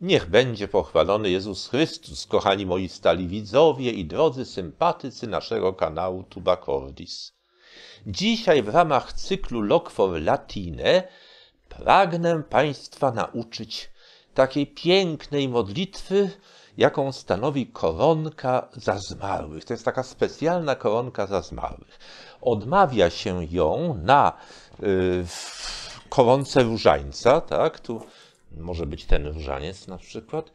Niech będzie pochwalony Jezus Chrystus, kochani moi stali widzowie i drodzy sympatycy naszego kanału Tubacordis. Dzisiaj w ramach cyklu Lokwor Latine pragnę Państwa nauczyć takiej pięknej modlitwy, jaką stanowi koronka za zmarłych. To jest taka specjalna koronka za zmarłych. Odmawia się ją na yy, koronce różańca, tak, tu może być ten różaniec na przykład,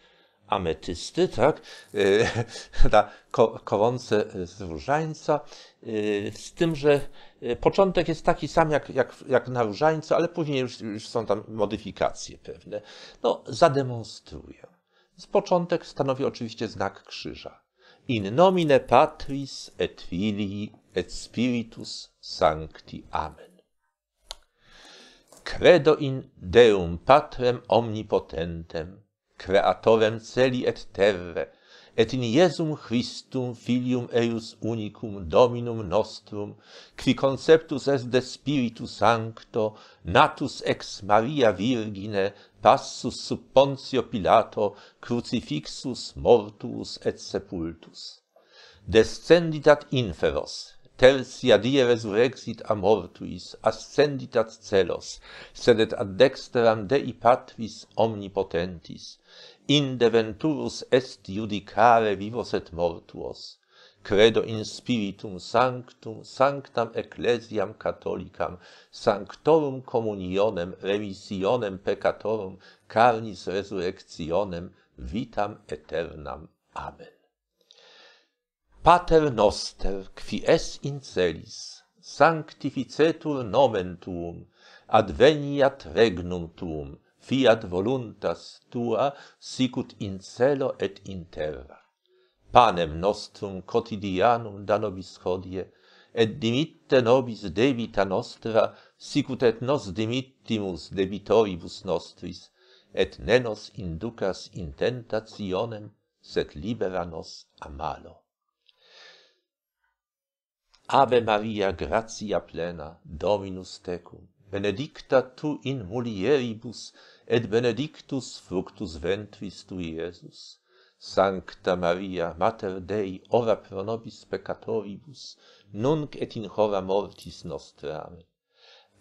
ametysty, tak? E, na ko z różańca. E, z tym, że e, początek jest taki sam jak, jak, jak na różańcu, ale później już, już są tam modyfikacje pewne. No, zademonstruję. Z początek stanowi oczywiście znak krzyża. In nomine Patris et Filii et Spiritus Sancti. Amen. credo in Deum Patrem omnipotentem creatorem celi et terre et in Iesum Christum filium eius unicum Dominum nostrum qui conceptus est de spiritu sancto natus ex Maria virgine passus sub Pontio Pilato crucifixus mortuus et sepultus descendit ad inferos tel si die resurrexit a mortuis ascendit ad celos sed et ad dexteram dei patris omnipotentis in deventurus est judicare vivos et mortuos credo in spiritum sanctum sanctam ecclesiam catholicam sanctorum communionem remissionem peccatorum carnis resurrectionem vitam aeternam amen Pater noster, qui es in celis, sanctificetur nomen tuum, adveniat regnum tuum, fiat voluntas tua, sicut in celo et in terra. Panem nostrum quotidianum da nobis hodie, et dimitte nobis debita nostra, sicut et nos dimittimus debitoribus nostris, et ne nos inducas in tentationem, sed libera nos a malo. Ave Maria, gratia plena, Dominus tecum, benedicta tu in mulieribus, et benedictus fructus ventris tui Iesus. Sancta Maria, mater Dei, ora pro nobis peccatoribus, nunc et in hora mortis nostrae.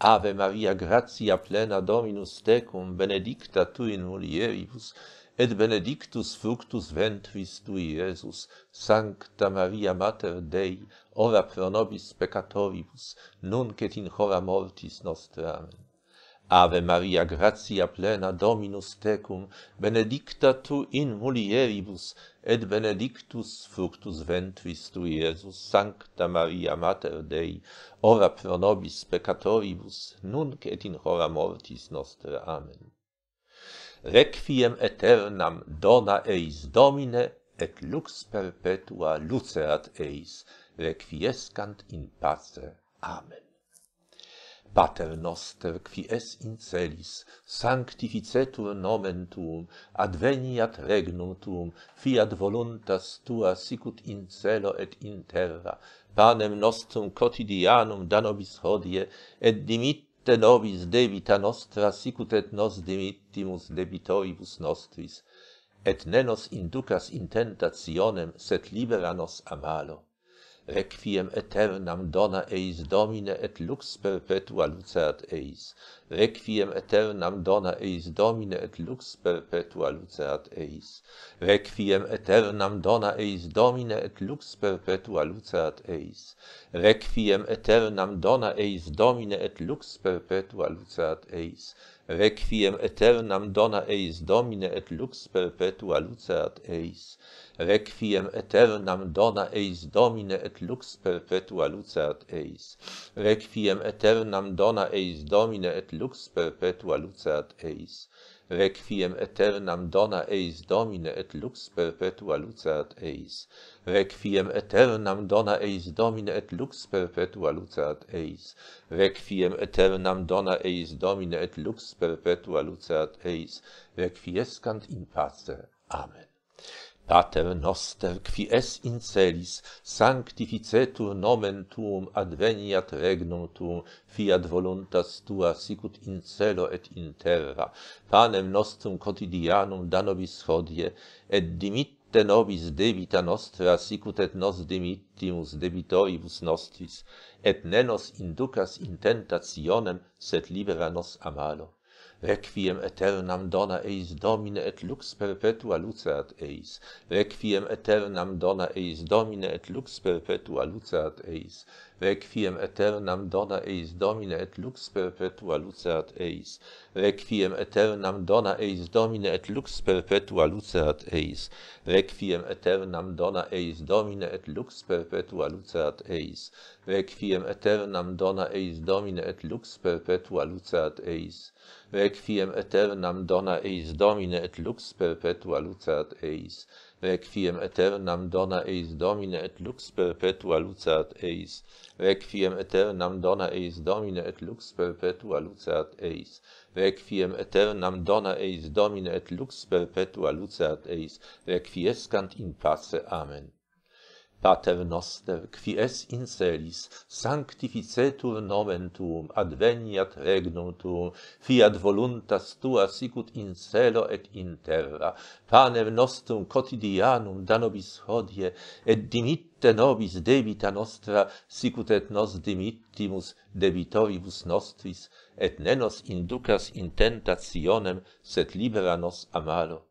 Ave Maria, gratia plena, Dominus tecum, benedicta tu in mulieribus et benedictus fructus ventris tui, Iesus, Sancta Maria Mater Dei, ora pro nobis peccatoribus, nunc et in hora mortis nostra. Amen. Ave Maria, gratia plena, Dominus tecum, benedicta tu in mulieribus, et benedictus fructus ventris tui, Iesus, Sancta Maria Mater Dei, ora pro nobis peccatoribus, nunc et in hora mortis nostra. Amen requiem aeternam dona eis domine et lux perpetua luceat eis requiescant in pace amen pater noster qui es in celis sanctificetur nomen tuum adveniat regnum tuum fiat voluntas tua sicut in celo et in terra panem nostrum quotidianum da nobis hodie et dimitte te nobis debita nostra sicut et nos dimittimus debitoribus nostris, et ne nos inducas in tentationem, sed libera nos amalo. malo. Requiem eternam dona eis Domine et lux perpetua lucerat eis. Requiem eternam dona eis Domine et lux perpetua lucerat eis. Requiem eternam dona eis Domine et lux perpetua lucerat eis. Requiem eternam dona eis Domine et lux perpetua lucerat eis. Requiem aeternam dona eis Domine et lux perpetua luceat eis. Requiem aeternam dona eis Domine et lux perpetua luceat eis. Requiem aeternam dona eis Domine et lux perpetua luceat eis. Requiem aeternam dona eis Domine et lux perpetua lucerat eis. Requiem aeternam dona eis Domine et lux perpetua lucerat eis. Requiem aeternam dona eis Domine et lux perpetua lucerat eis. Requiescant in pace. Amen. Pater noster, qui es in celis, sanctificetur nomen tuum adveniat regnum tuum, fiat voluntas tua, sicut in celo et in terra, panem nostrum quotidianum danobis hodie, et dimitte nobis debita nostra, sicut et nos dimittimus debitoribus nostris, et ne nos inducas in tentationem, set libera nos amalo. Requiem eternam dona eis Domine et lux perpetua lucerat eis. Requiem eternam dona eis Domine et lux perpetua lucerat eis. Requiem eternam dona eis Domine et lux perpetua lucerat eis. Requiem eternam dona eis Domine et lux perpetua lucerat eis. Requiem eternam dona eis Domine et lux perpetua lucerat eis. Requiem eternam dona eis Domine et lux perpetua lucerat eis. Requiem eternam dona eis Domine et lux perpetua lucerat eis. Requiem aeternam dona eis Domine et lux perpetua luceat eis. Requiem aeternam dona eis Domine et lux perpetua luceat eis. Requiem aeternam dona eis Domine et lux perpetua luceat eis. Requiescant in pace. Amen. Pater noster, qui es in celis, sanctificetur nomen tuum, adveniat regnum tuum, fiat voluntas tua sicut in celo et in terra. Panem nostrum quotidianum danobis nobis hodie, et dimitte nobis debita nostra, sicut et nos dimittimus debitoribus nostris, et ne nos inducas in tentationem, sed libera nos amalo. malo.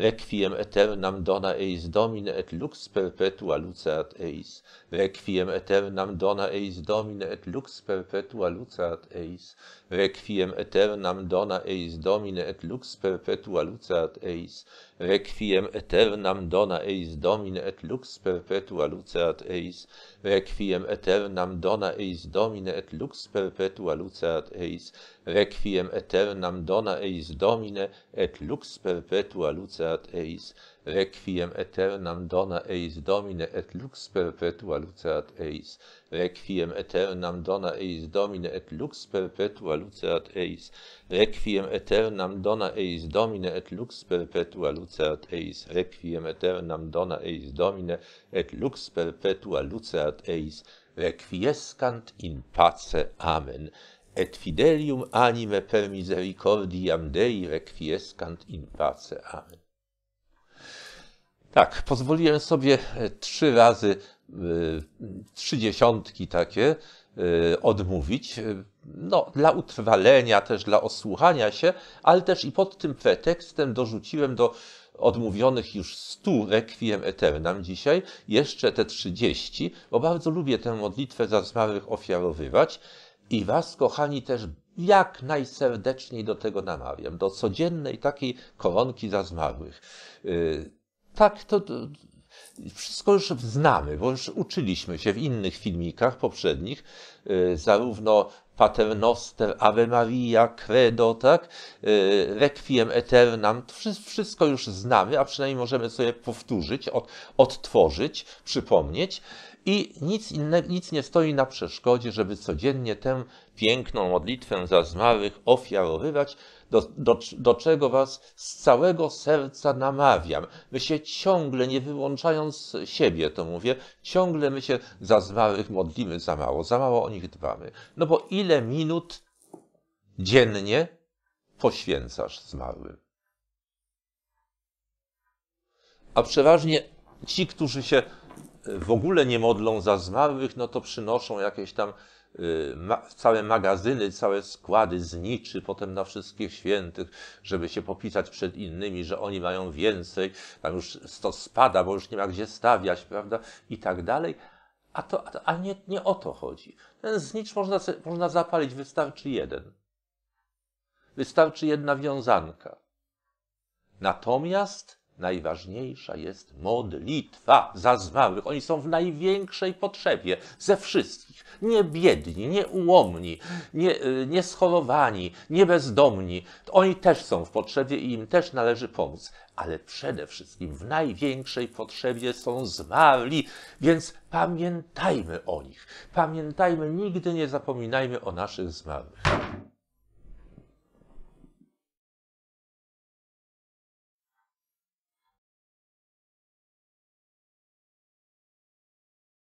Requiem aeternam dona eis Domine et lux perpetua lucerat eis. Requiem aeternam dona eis Domine et lux perpetua lucerat eis. Requiem aeternam dona eis Domine et lux perpetua lucerat eis. Requiem aeternam dona eis Domine et lux perpetua lucerat eis. Requiem aeternam dona eis Domine et lux perpetua lucerat eis. Requiem aeternam dona eis Domine et lux perpetua eis. Deat Eis, Requiem aeternam dona eis Domine et lux perpetua luceat eis. Requiem aeternam dona eis Domine et lux perpetua luceat eis. Requiem aeternam dona eis Domine et lux perpetua luceat eis. Requiem aeternam dona eis Domine et lux perpetua luceat eis. Requiescant in pace. Amen et fidelium anime per misericordiam Dei requiescant in pace. Amen. Tak, pozwoliłem sobie e, trzy razy e, trzy dziesiątki takie e, odmówić. No, dla utrwalenia, też dla osłuchania się, ale też i pod tym pretekstem dorzuciłem do odmówionych już 100 requiem eternam dzisiaj, jeszcze te 30, bo bardzo lubię tę modlitwę za zmarłych ofiarowywać i Was, kochani, też jak najserdeczniej do tego namawiam, do codziennej takiej koronki za zmarłych tak, to, to wszystko już znamy, bo już uczyliśmy się w innych filmikach poprzednich, y, zarówno Paternoster, Ave Maria, Credo, tak? Y, Requiem Eternam, wszystko już znamy, a przynajmniej możemy sobie powtórzyć, odtworzyć, przypomnieć. I nic, inne, nic nie stoi na przeszkodzie, żeby codziennie tę piękną modlitwę za zmarłych ofiarowywać, do, do, do czego was z całego serca namawiam. My się ciągle, nie wyłączając siebie, to mówię, ciągle my się za zmarłych modlimy za mało, za mało o nich dbamy. No bo ile minut dziennie poświęcasz zmarłym? A przeważnie ci, którzy się w ogóle nie modlą za zmarłych, no to przynoszą jakieś tam Y, ma, całe magazyny, całe składy zniczy potem na wszystkich świętych, żeby się popisać przed innymi, że oni mają więcej, tam już to spada, bo już nie ma gdzie stawiać, prawda, i tak dalej. A, to, a nie, nie o to chodzi. Ten znicz można, można zapalić, wystarczy jeden. Wystarczy jedna wiązanka. Natomiast Najważniejsza jest modlitwa za zmarłych. Oni są w największej potrzebie ze wszystkich. Nie biedni, nie ułomni, nie, y, nie schorowani, nie bezdomni. Oni też są w potrzebie i im też należy pomóc. Ale przede wszystkim w największej potrzebie są zmarli, więc pamiętajmy o nich. Pamiętajmy, nigdy nie zapominajmy o naszych zmarłych.